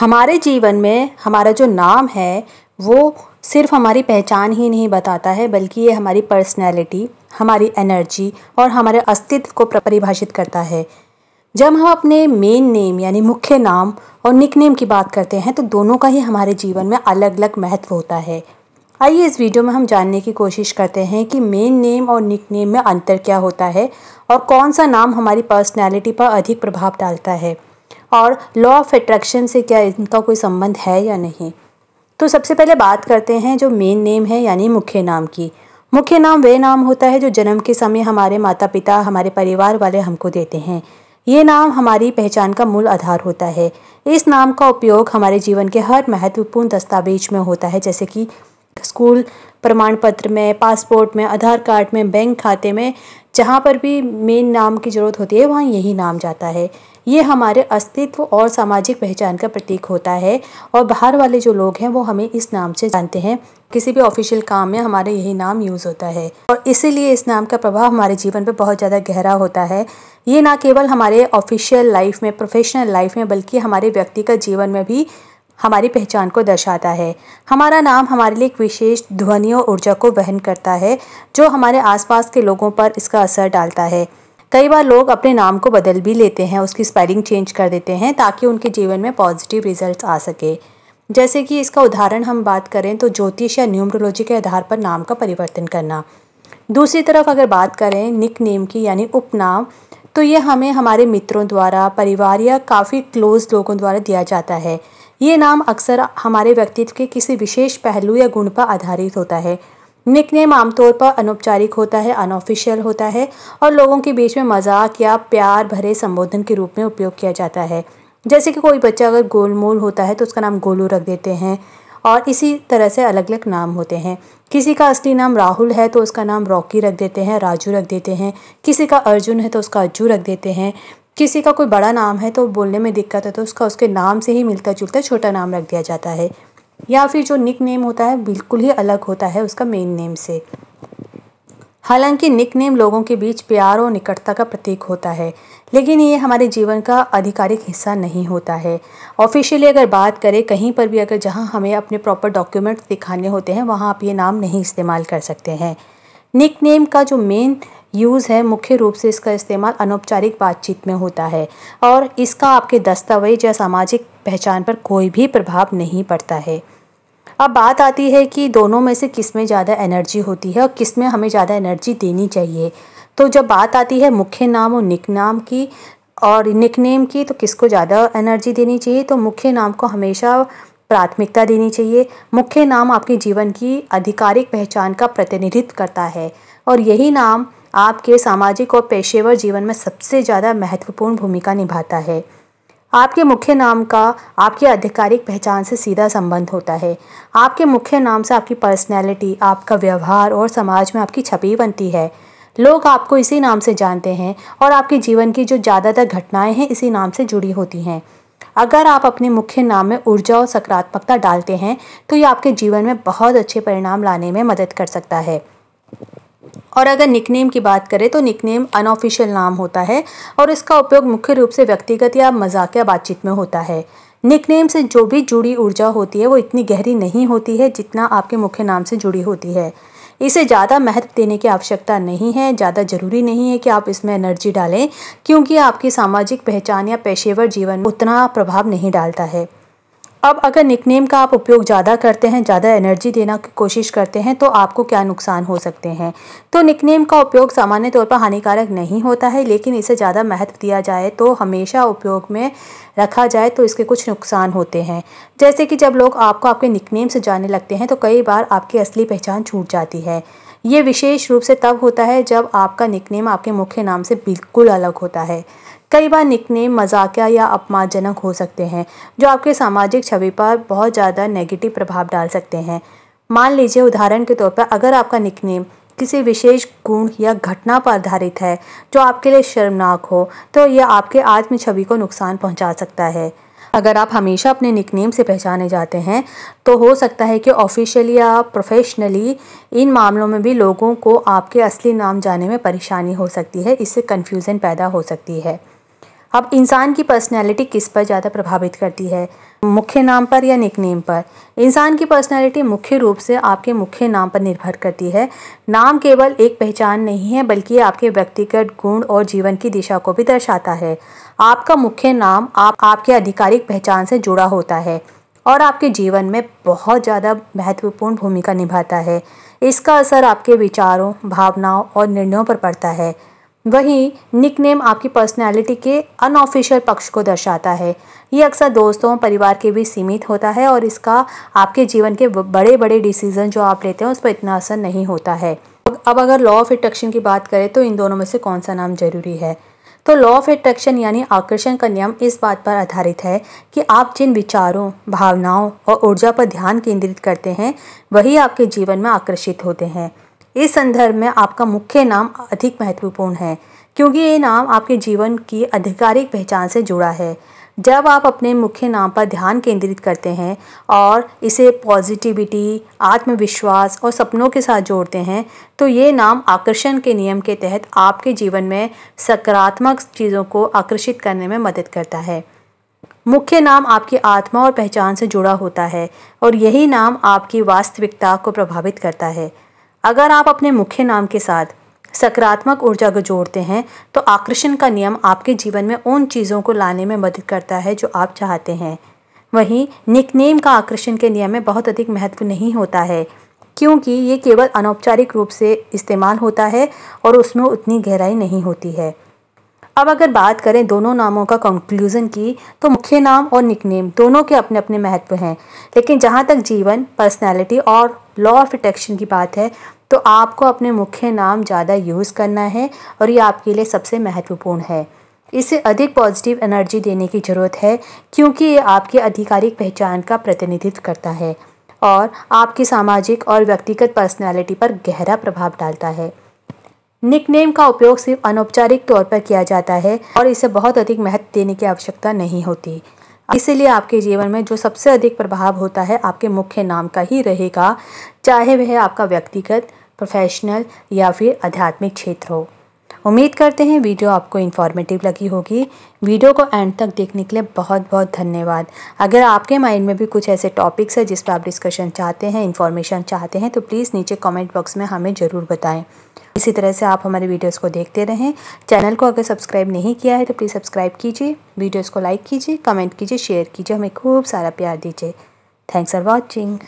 हमारे जीवन में हमारा जो नाम है वो सिर्फ हमारी पहचान ही नहीं बताता है बल्कि ये हमारी पर्सनैलिटी हमारी एनर्जी और हमारे अस्तित्व को परिभाषित करता है जब हम अपने मेन नेम यानी मुख्य नाम और निक नेम की बात करते हैं तो दोनों का ही हमारे जीवन में अलग अलग महत्व होता है आइए इस वीडियो में हम जानने की कोशिश करते हैं कि मेन नेम और निक नेम में अंतर क्या होता है और कौन सा नाम हमारी पर्सनैलिटी पर अधिक प्रभाव डालता है और लॉ ऑफ अट्रैक्शन से क्या इनका कोई संबंध है या नहीं तो सबसे पहले बात करते हैं जो मेन नेम है यानी मुख्य नाम की मुख्य नाम वह नाम होता है जो जन्म के समय हमारे माता पिता हमारे परिवार वाले हमको देते हैं ये नाम हमारी पहचान का मूल आधार होता है इस नाम का उपयोग हमारे जीवन के हर महत्वपूर्ण दस्तावेज में होता है जैसे कि स्कूल प्रमाण पत्र में पासपोर्ट में आधार कार्ड में बैंक खाते में जहाँ पर भी मेन नाम की ज़रूरत होती है वहाँ यही नाम जाता है ये हमारे अस्तित्व और सामाजिक पहचान का प्रतीक होता है और बाहर वाले जो लोग हैं वो हमें इस नाम से जानते हैं किसी भी ऑफिशियल काम में हमारा यही नाम यूज़ होता है और इसीलिए इस नाम का प्रभाव हमारे जीवन पर बहुत ज़्यादा गहरा होता है ये ना केवल हमारे ऑफिशियल लाइफ में प्रोफेशनल लाइफ में बल्कि हमारे व्यक्ति का जीवन में भी हमारी पहचान को दर्शाता है हमारा नाम हमारे लिए एक विशेष ध्वनि और ऊर्जा को वहन करता है जो हमारे आसपास के लोगों पर इसका असर डालता है कई बार लोग अपने नाम को बदल भी लेते हैं उसकी स्पेलिंग चेंज कर देते हैं ताकि उनके जीवन में पॉजिटिव रिजल्ट आ सके जैसे कि इसका उदाहरण हम बात करें तो ज्योतिष या न्यूमरोलॉजी के आधार पर नाम का परिवर्तन करना दूसरी तरफ अगर बात करें निक नेम की यानी उपनाम तो ये हमें हमारे मित्रों द्वारा परिवार या काफ़ी क्लोज लोगों द्वारा दिया जाता है ये नाम अक्सर हमारे व्यक्तित्व के किसी विशेष पहलू या गुण पर आधारित होता है निकनेम आमतौर पर अनौपचारिक होता है अनऑफिशियल होता है और लोगों के बीच में मजाक या प्यार भरे संबोधन के रूप में उपयोग किया जाता है जैसे कि कोई बच्चा अगर गोलमोल होता है तो उसका नाम गोलू रख देते हैं और इसी तरह से अलग अलग नाम होते हैं किसी का असली नाम राहुल है तो उसका नाम रॉकी रख देते हैं राजू रख देते हैं किसी का अर्जुन है तो उसका अज्जू रख देते हैं किसी का कोई बड़ा नाम है तो बोलने में दिक्कत है तो उसका उसके नाम से ही मिलता जुलता छोटा नाम रख दिया जाता है या फिर जो निक नेम होता है बिल्कुल ही अलग होता है उसका मेन नेम से हालांकि निक नेम लोगों के बीच प्यार और निकटता का प्रतीक होता है लेकिन ये हमारे जीवन का आधिकारिक हिस्सा नहीं होता है ऑफिशियली अगर बात करें कहीं पर भी अगर जहां हमें अपने प्रॉपर डॉक्यूमेंट्स दिखाने होते हैं वहां आप ये नाम नहीं इस्तेमाल कर सकते हैं निक नेम का जो मेन यूज़ है मुख्य रूप से इसका इस्तेमाल अनौपचारिक बातचीत में होता है और इसका आपके दस्तावेज या सामाजिक पहचान पर कोई भी प्रभाव नहीं पड़ता है अब बात आती है कि दोनों में से किस में ज़्यादा एनर्जी होती है और किस में हमें ज़्यादा एनर्जी देनी चाहिए तो जब बात आती है मुख्य नाम और निक नाम की और निकनेम की तो किसको ज़्यादा एनर्जी देनी चाहिए तो मुख्य नाम को हमेशा प्राथमिकता देनी चाहिए मुख्य नाम आपके जीवन की आधिकारिक पहचान का प्रतिनिधित्व करता है और यही नाम आपके सामाजिक और पेशेवर जीवन में सबसे ज़्यादा महत्वपूर्ण भूमिका निभाता है आपके मुख्य नाम का आपके आधिकारिक पहचान से सीधा संबंध होता है आपके मुख्य नाम से आपकी पर्सनैलिटी आपका व्यवहार और समाज में आपकी छवि बनती है लोग आपको इसी नाम से जानते हैं और आपके जीवन की जो ज़्यादातर घटनाएं हैं इसी नाम से जुड़ी होती हैं अगर आप अपने मुख्य नाम में ऊर्जा और सकारात्मकता डालते हैं तो ये आपके जीवन में बहुत अच्छे परिणाम लाने में मदद कर सकता है और अगर निकनेम की बात करें तो निकनेम अनऑफिशियल नाम होता है और इसका उपयोग मुख्य रूप से व्यक्तिगत या मजाकिया बातचीत में होता है निकनेम से जो भी जुड़ी ऊर्जा होती है वो इतनी गहरी नहीं होती है जितना आपके मुख्य नाम से जुड़ी होती है इसे ज़्यादा महत्व देने की आवश्यकता नहीं है ज़्यादा ज़रूरी नहीं है कि आप इसमें एनर्जी डालें क्योंकि आपकी सामाजिक पहचान या पेशेवर जीवन उतना प्रभाव नहीं डालता है अब अगर निकनेम का आप उपयोग ज़्यादा करते हैं ज़्यादा एनर्जी देना की कोशिश करते हैं तो आपको क्या नुकसान हो सकते हैं तो निकनेम का उपयोग सामान्य तौर पर हानिकारक नहीं होता है लेकिन इसे ज़्यादा महत्व दिया जाए तो हमेशा उपयोग में रखा जाए तो इसके कुछ नुकसान होते हैं जैसे कि जब लोग आपको आपके निकनेम से जाने लगते हैं तो कई बार आपकी असली पहचान छूट जाती है ये विशेष रूप से तब होता है जब आपका निकनेम आपके मुख्य नाम से बिल्कुल अलग होता है कई बार निकनेम मजाकिया या अपमानजनक हो सकते हैं जो आपके सामाजिक छवि पर बहुत ज़्यादा नेगेटिव प्रभाव डाल सकते हैं मान लीजिए उदाहरण के तौर पर अगर आपका निकनेम किसी विशेष गुण या घटना पर आधारित है जो आपके लिए शर्मनाक हो तो यह आपके आत्म छवि को नुकसान पहुंचा सकता है अगर आप हमेशा अपने निकनेम से पहचाने जाते हैं तो हो सकता है कि ऑफिशियली या प्रोफेशनली इन मामलों में भी लोगों को आपके असली नाम जाने में परेशानी हो सकती है इससे कन्फ्यूज़न पैदा हो सकती है अब इंसान की पर्सनैलिटी किस पर ज़्यादा प्रभावित करती है मुख्य नाम पर या निक नेम पर इंसान की पर्सनालिटी मुख्य रूप से आपके मुख्य नाम पर निर्भर करती है नाम केवल एक पहचान नहीं है बल्कि आपके व्यक्तिगत गुण और जीवन की दिशा को भी दर्शाता है आपका मुख्य नाम आप आपके आधिकारिक पहचान से जुड़ा होता है और आपके जीवन में बहुत ज़्यादा महत्वपूर्ण भूमिका निभाता है इसका असर आपके विचारों भावनाओं और निर्णयों पर पड़ता है वहीं निकनेम आपकी पर्सनैलिटी के अनऑफिशियल पक्ष को दर्शाता है ये अक्सर दोस्तों परिवार के बीच सीमित होता है और इसका आपके जीवन के बड़े बड़े डिसीजन जो आप लेते हैं उस पर इतना असर नहीं होता है अब अगर लॉ ऑफ अट्रैक्शन की बात करें तो इन दोनों में से कौन सा नाम जरूरी है तो लॉ ऑफ अट्रैक्शन यानी आकर्षण का नियम इस बात पर आधारित है कि आप जिन विचारों भावनाओं और ऊर्जा पर ध्यान केंद्रित करते हैं वही आपके जीवन में आकर्षित होते हैं इस संदर्भ में आपका मुख्य नाम अधिक महत्वपूर्ण है क्योंकि ये नाम आपके जीवन की आधिकारिक पहचान से जुड़ा है जब आप अपने मुख्य नाम पर ध्यान केंद्रित करते हैं और इसे पॉजिटिविटी आत्मविश्वास और सपनों के साथ जोड़ते हैं तो ये नाम आकर्षण के नियम के तहत आपके जीवन में सकारात्मक चीज़ों को आकर्षित करने में मदद करता है मुख्य नाम आपकी आत्मा और पहचान से जुड़ा होता है और यही नाम आपकी वास्तविकता को प्रभावित करता है अगर आप अपने मुख्य नाम के साथ सकारात्मक ऊर्जा को जोड़ते हैं तो आकर्षण का नियम आपके जीवन में उन चीज़ों को लाने में मदद करता है जो आप चाहते हैं वहीं निकनेम का आकर्षण के नियम में बहुत अधिक महत्व नहीं होता है क्योंकि ये केवल अनौपचारिक रूप से इस्तेमाल होता है और उसमें उतनी गहराई नहीं होती है अब अगर बात करें दोनों नामों का कंक्लूज़न की तो मुख्य नाम और निकनेम दोनों के अपने अपने महत्व हैं लेकिन जहाँ तक जीवन पर्सनैलिटी और लॉ ऑफ अट्रैक्शन की बात है तो आपको अपने मुख्य नाम ज़्यादा यूज़ करना है और ये आपके लिए सबसे महत्वपूर्ण है इसे अधिक पॉजिटिव एनर्जी देने की ज़रूरत है क्योंकि ये आपकी आधिकारिक पहचान का प्रतिनिधित्व करता है और आपकी सामाजिक और व्यक्तिगत पर्सनैलिटी पर गहरा प्रभाव डालता है निकनेम का उपयोग सिर्फ अनौपचारिक तौर पर किया जाता है और इसे बहुत अधिक महत्व देने की आवश्यकता नहीं होती इसीलिए आपके जीवन में जो सबसे अधिक प्रभाव होता है आपके मुख्य नाम का ही रहेगा चाहे वह आपका व्यक्तिगत प्रोफेशनल या फिर आध्यात्मिक क्षेत्र हो उम्मीद करते हैं वीडियो आपको इन्फॉर्मेटिव लगी होगी वीडियो को एंड तक देखने के लिए बहुत बहुत धन्यवाद अगर आपके माइंड में भी कुछ ऐसे टॉपिक्स है जिस पर आप डिस्कशन चाहते हैं इन्फॉर्मेशन चाहते हैं तो प्लीज़ नीचे कमेंट बॉक्स में हमें ज़रूर बताएं इसी तरह से आप हमारे वीडियोस को देखते रहें चैनल को अगर सब्सक्राइब नहीं किया है तो प्लीज़ सब्सक्राइब कीजिए वीडियोस को लाइक कीजिए कमेंट कीजिए शेयर कीजिए हमें खूब सारा प्यार दीजिए थैंक्स फॉर वॉचिंग